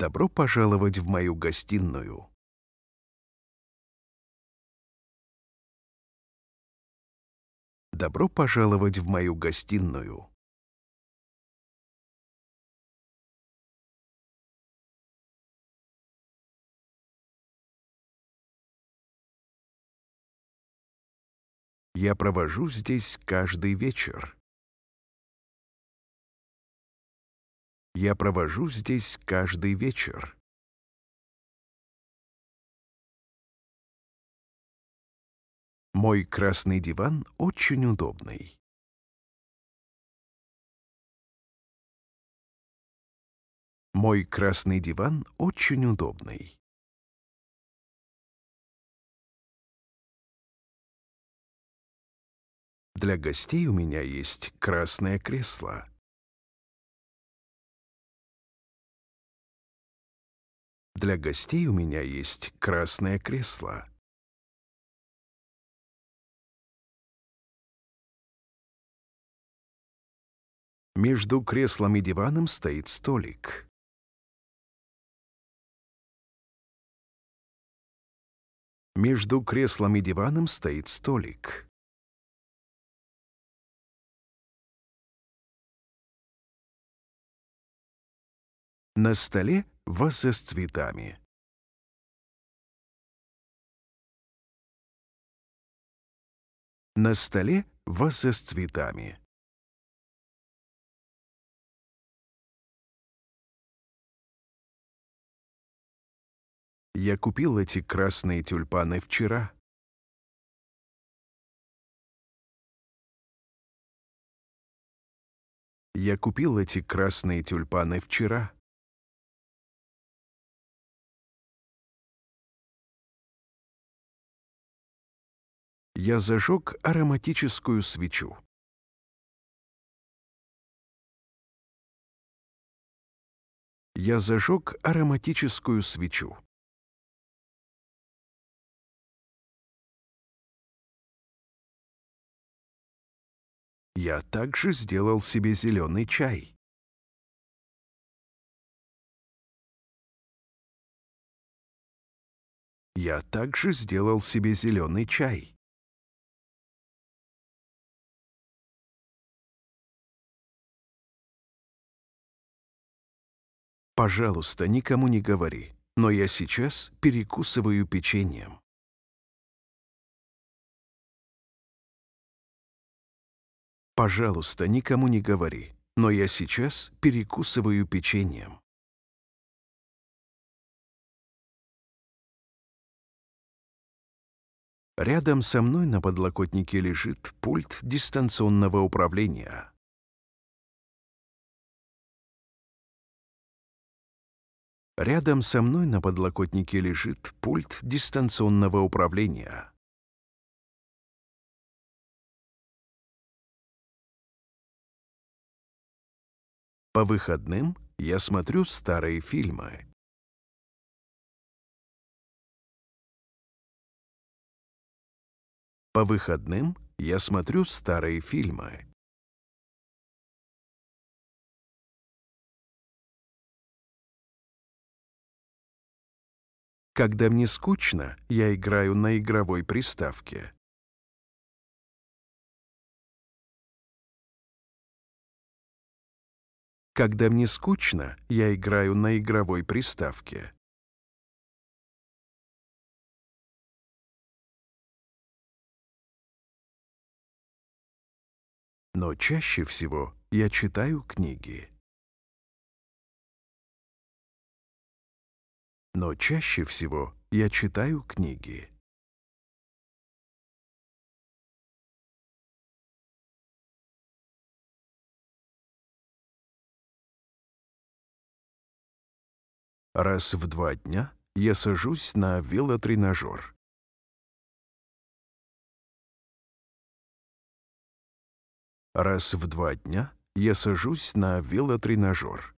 добро пожаловать в мою гостиную. Добро пожаловать в мою гостиную. Я провожу здесь каждый вечер. Я провожу здесь каждый вечер. Мой красный диван очень удобный. Мой красный диван очень удобный. Для гостей у меня есть красное кресло. Для гостей у меня есть красное кресло. Между креслом и диваном стоит столик. Между креслом и диваном стоит столик. На столе ваза с цветами. На столе ваза с цветами. Я купил эти красные тюльпаны вчера. Я купил эти красные тюльпаны вчера. я зажег ароматическую свечу. Я зажег ароматическую свечу. Я также сделал себе зеленый чай. Я также сделал себе зеленый чай. Пожалуйста, никому не говори, но я сейчас перекусываю печеньем. Пожалуйста, никому не говори, но я сейчас перекусываю печеньем. Рядом со мной на подлокотнике лежит пульт дистанционного управления. Рядом со мной на подлокотнике лежит пульт дистанционного управления. По выходным я смотрю старые фильмы. По выходным я смотрю старые фильмы. Когда мне скучно, я играю на игровой приставке. Когда мне скучно, я играю на игровой приставке. Но чаще всего я читаю книги. но чаще всего я читаю книги. Раз в два дня я сажусь на велотренажер. Раз в два дня я сажусь на велотренажер.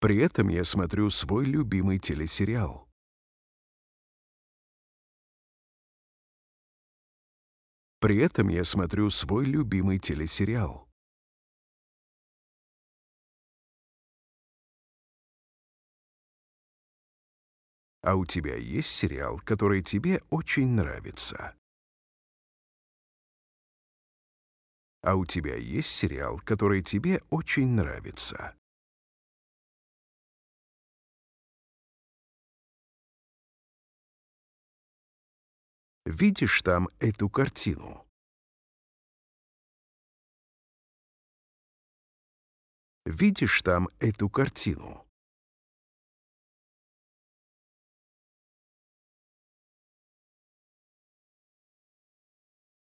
При этом я смотрю свой любимый телесериал. При этом я смотрю свой любимый телесериал. А у тебя есть сериал, который тебе очень нравится? А у тебя есть сериал, который тебе очень нравится? Видишь там эту картину? Видишь там эту картину?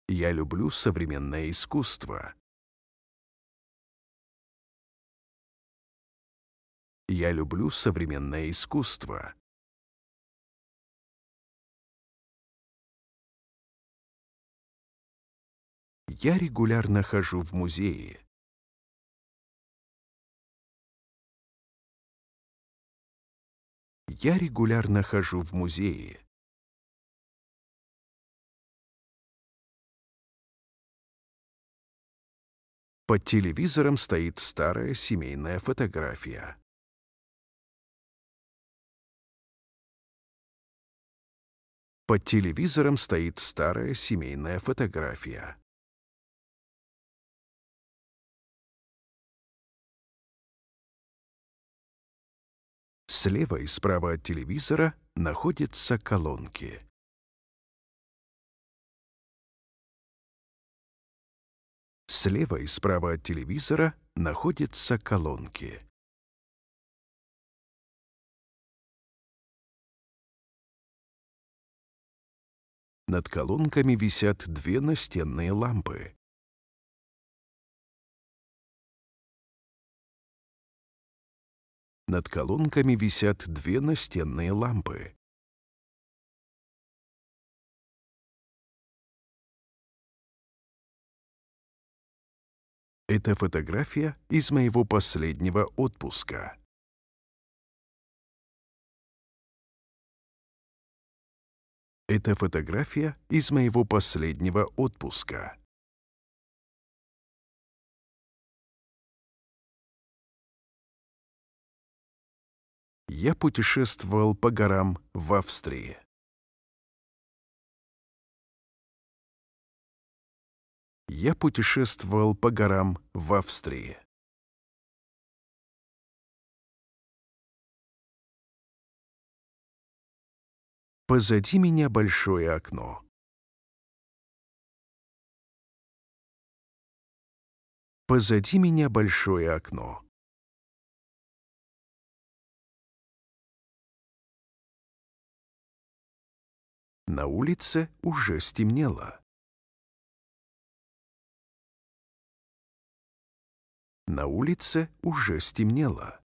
Я люблю современное искусство. Я люблю современное искусство. я регулярно хожу в музеи. Я регулярно хожу в музеи. Под телевизором стоит старая семейная фотография. Под телевизором стоит старая семейная фотография. Слева и справа от телевизора находятся колонки. Слева и справа от телевизора находятся колонки. Над колонками висят две настенные лампы. Над колонками висят две настенные лампы. Это фотография из моего последнего отпуска. Это фотография из моего последнего отпуска. я путешествовал по горам в Австрии. Я путешествовал по горам в Австрии. Позади меня большое окно. Позади меня большое окно. На улице уже стемнело. На улице уже стемнело.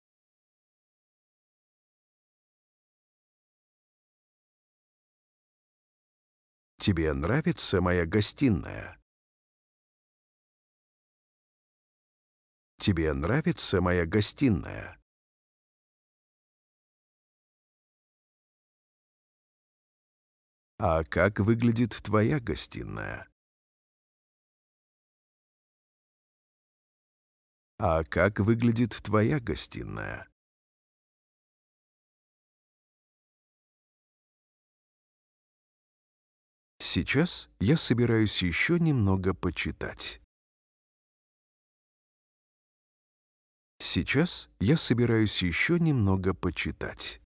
Тебе нравится моя гостиная? Тебе нравится моя гостиная? А как выглядит твоя гостиная? А как выглядит твоя гостиная? Сейчас я собираюсь еще немного почитать. Сейчас я собираюсь еще немного почитать.